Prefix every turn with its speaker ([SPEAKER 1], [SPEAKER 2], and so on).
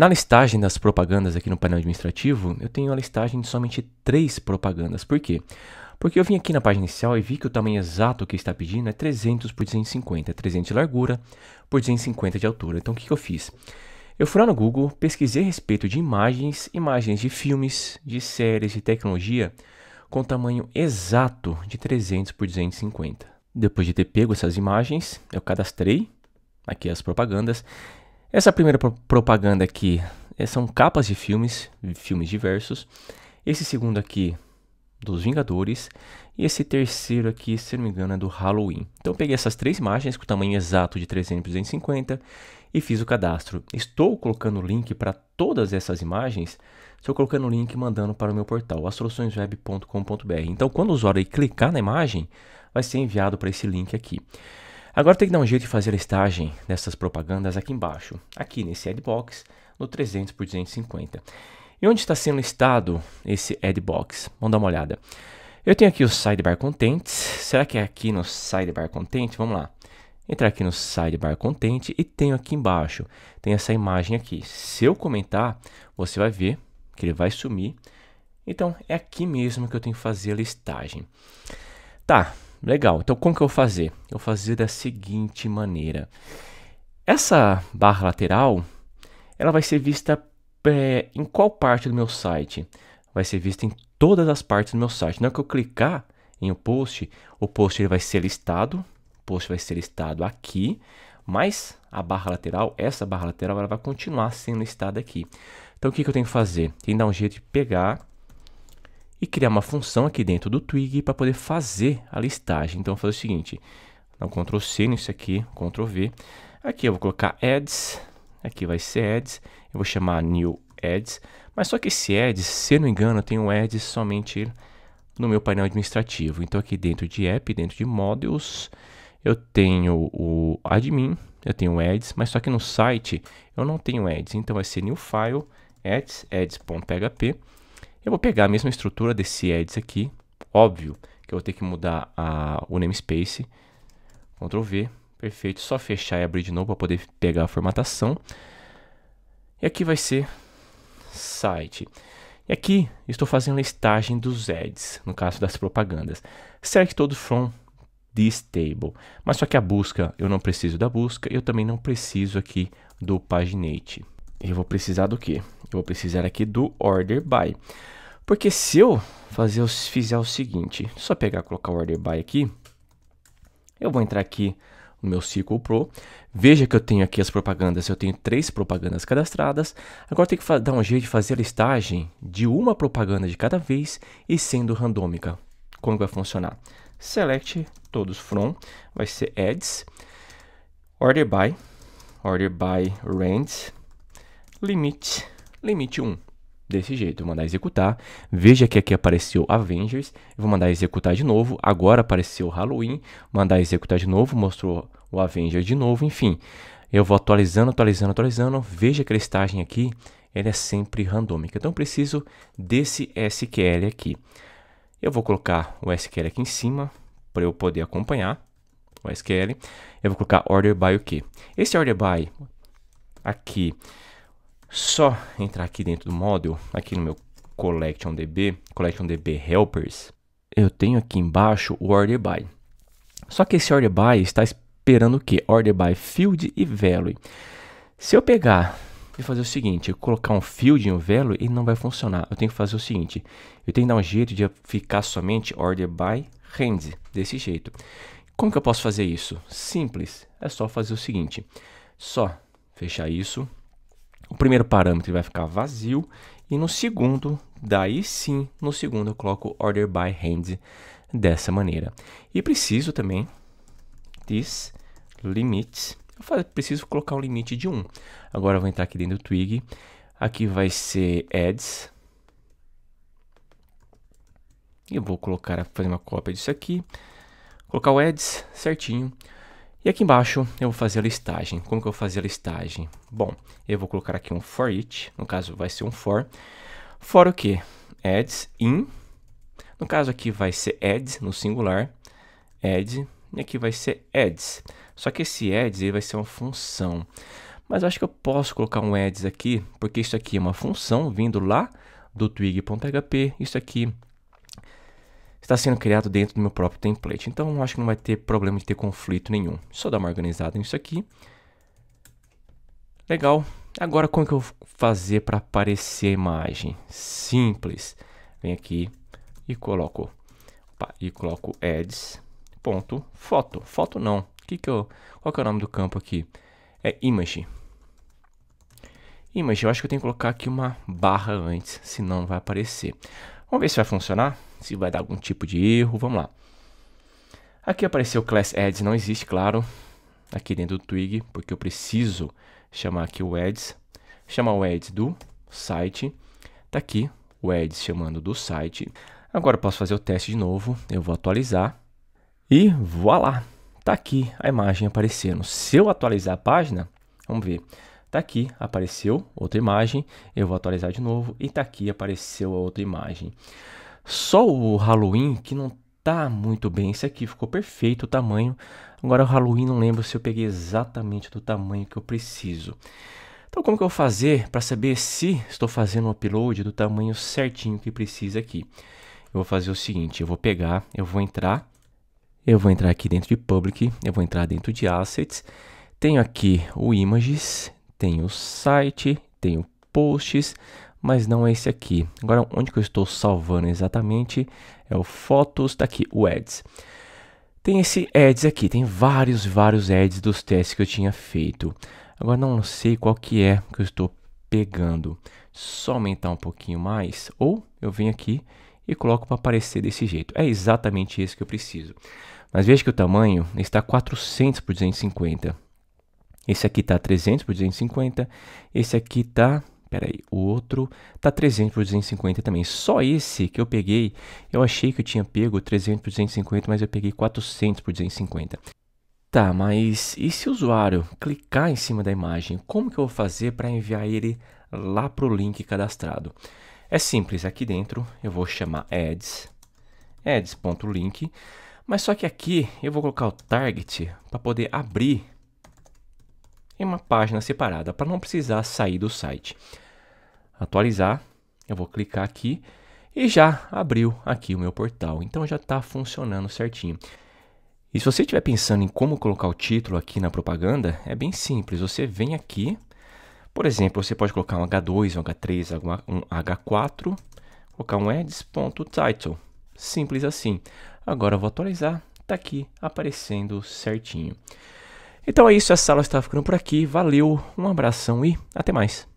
[SPEAKER 1] Na listagem das propagandas aqui no painel administrativo, eu tenho a listagem de somente três propagandas. Por quê? Porque eu vim aqui na página inicial e vi que o tamanho exato que está pedindo é 300 por 250, 300 de largura por 250 de altura. Então o que, que eu fiz? Eu fui lá no Google, pesquisei a respeito de imagens, imagens de filmes, de séries, de tecnologia, com tamanho exato de 300 por 250. Depois de ter pego essas imagens, eu cadastrei aqui as propagandas essa primeira pro propaganda aqui eh, são capas de filmes, filmes diversos. Esse segundo aqui dos Vingadores e esse terceiro aqui, se não me engano, é do Halloween. Então peguei essas três imagens com o tamanho exato de 300 por 250 e fiz o cadastro. Estou colocando o link para todas essas imagens, estou colocando o link e mandando para o meu portal, astroluçõesweb.com.br. Então quando o usuário clicar na imagem, vai ser enviado para esse link aqui. Agora tem que dar um jeito de fazer a listagem dessas propagandas aqui embaixo, aqui nesse Adbox, no 300 por 250. E onde está sendo listado esse Adbox? Vamos dar uma olhada. Eu tenho aqui o Sidebar Content. Será que é aqui no Sidebar Content? Vamos lá. Entrar aqui no Sidebar Content e tenho aqui embaixo, tem essa imagem aqui. Se eu comentar, você vai ver que ele vai sumir. Então, é aqui mesmo que eu tenho que fazer a listagem. Tá, legal. Então como que eu vou fazer? Eu vou fazer da seguinte maneira. Essa barra lateral, ela vai ser vista é, em qual parte do meu site? Vai ser vista em todas as partes do meu site. Na hora que eu clicar em o um post, o post ele vai ser listado. O post vai ser listado aqui, mas a barra lateral, essa barra lateral, ela vai continuar sendo listada aqui. Então o que, que eu tenho que fazer? Tem que dar um jeito de pegar e criar uma função aqui dentro do Twig para poder fazer a listagem. Então, vou fazer o seguinte, dar um Ctrl C nisso aqui, Ctrl V. Aqui eu vou colocar ads, aqui vai ser ads, eu vou chamar new ads, mas só que esse ads, se não me engano, eu tenho ads somente no meu painel administrativo. Então, aqui dentro de app, dentro de models, eu tenho o admin, eu tenho ads, mas só que no site eu não tenho ads, então vai ser new file ads, ads.php, eu vou pegar a mesma estrutura desse edits aqui, óbvio que eu vou ter que mudar a, o namespace, Ctrl V, perfeito, só fechar e abrir de novo para poder pegar a formatação. E aqui vai ser site. E aqui estou fazendo a listagem dos ads, no caso das propagandas. Select todo from this table. Mas só que a busca, eu não preciso da busca, eu também não preciso aqui do paginate. Eu vou precisar do quê? Eu vou precisar aqui do order by. Porque se eu fazer, fizer o seguinte, só pegar colocar o order by aqui, eu vou entrar aqui no meu SQL Pro. Veja que eu tenho aqui as propagandas, eu tenho três propagandas cadastradas. Agora tem que dar um jeito de fazer a listagem de uma propaganda de cada vez e sendo randômica. Como vai funcionar? Select todos from, vai ser ads, order by, order by range, limit Limite 1. Desse jeito, eu vou mandar executar. Veja que aqui apareceu Avengers. Eu vou mandar executar de novo. Agora apareceu Halloween. Mandar executar de novo. Mostrou o Avengers de novo. Enfim, eu vou atualizando, atualizando, atualizando. Veja que a estagem aqui ela é sempre randômica. Então, eu preciso desse SQL aqui. Eu vou colocar o SQL aqui em cima para eu poder acompanhar o SQL. Eu vou colocar order by o quê? Esse order by aqui só entrar aqui dentro do model, aqui no meu collection db collection db Helpers, eu tenho aqui embaixo o order by. Só que esse order by está esperando o quê? Order by field e value. Se eu pegar e fazer o seguinte, colocar um field e um value, ele não vai funcionar. Eu tenho que fazer o seguinte, eu tenho que dar um jeito de ficar somente order by range, desse jeito. Como que eu posso fazer isso? Simples, é só fazer o seguinte, só fechar isso, o primeiro parâmetro vai ficar vazio e no segundo, daí sim, no segundo eu coloco order by hand dessa maneira. E preciso também this limit, eu preciso colocar um limite de 1. Agora eu vou entrar aqui dentro do twig, aqui vai ser ads, e eu vou colocar, fazer uma cópia disso aqui, colocar o ads certinho, e aqui embaixo eu vou fazer a listagem. Como que eu vou fazer a listagem? Bom, eu vou colocar aqui um for each, no caso vai ser um for. For o que? Ads in, no caso aqui vai ser ads no singular, add, e aqui vai ser ads. Só que esse ads ele vai ser uma função. Mas eu acho que eu posso colocar um ads aqui, porque isso aqui é uma função vindo lá do twig.php, isso aqui está sendo criado dentro do meu próprio template. Então, acho que não vai ter problema de ter conflito nenhum. Só dar uma organizada nisso aqui. Legal. Agora, como é que eu vou fazer para aparecer a imagem? Simples. Vem aqui e coloco, opa, e coloco ads. Ponto, foto. Foto não. Que que eu, qual que é o nome do campo aqui? É image. Image, eu acho que eu tenho que colocar aqui uma barra antes, senão não vai aparecer. Vamos ver se vai funcionar se vai dar algum tipo de erro, vamos lá. Aqui apareceu class ads, não existe, claro, aqui dentro do twig, porque eu preciso chamar aqui o ads, chamar o ads do site, tá aqui o ads chamando do site. Agora eu posso fazer o teste de novo, eu vou atualizar e voilá, tá aqui a imagem aparecendo. Se eu atualizar a página, vamos ver, tá aqui apareceu outra imagem, eu vou atualizar de novo e tá aqui apareceu a outra imagem. Só o Halloween que não tá muito bem. Esse aqui ficou perfeito o tamanho. Agora o Halloween não lembro se eu peguei exatamente do tamanho que eu preciso. Então como que eu vou fazer para saber se estou fazendo o upload do tamanho certinho que precisa aqui? Eu vou fazer o seguinte, eu vou pegar, eu vou entrar, eu vou entrar aqui dentro de Public, eu vou entrar dentro de Assets, tenho aqui o Images, tenho o Site, tenho Posts, mas não é esse aqui. Agora, onde que eu estou salvando exatamente é o Fotos, está aqui, o Ads. Tem esse Ads aqui, tem vários, vários Ads dos testes que eu tinha feito. Agora, não sei qual que é que eu estou pegando. Só aumentar um pouquinho mais, ou eu venho aqui e coloco para aparecer desse jeito. É exatamente isso que eu preciso. Mas veja que o tamanho está 400 por 250. Esse aqui está 300 por 250, esse aqui está Peraí, o outro tá 300 por 250 também. Só esse que eu peguei, eu achei que eu tinha pego 300 por 250, mas eu peguei 400 por 250. Tá, mas e se o usuário clicar em cima da imagem, como que eu vou fazer para enviar ele lá para o link cadastrado? É simples, aqui dentro eu vou chamar ads, ads.link, mas só que aqui eu vou colocar o target para poder abrir em uma página separada para não precisar sair do site. Atualizar, eu vou clicar aqui e já abriu aqui o meu portal. Então já está funcionando certinho. E se você estiver pensando em como colocar o título aqui na propaganda, é bem simples. Você vem aqui, por exemplo, você pode colocar um H2, um H3, um H4, colocar um ads.title. Simples assim. Agora eu vou atualizar, está aqui aparecendo certinho. Então é isso, essa sala está ficando por aqui. Valeu, um abração e até mais.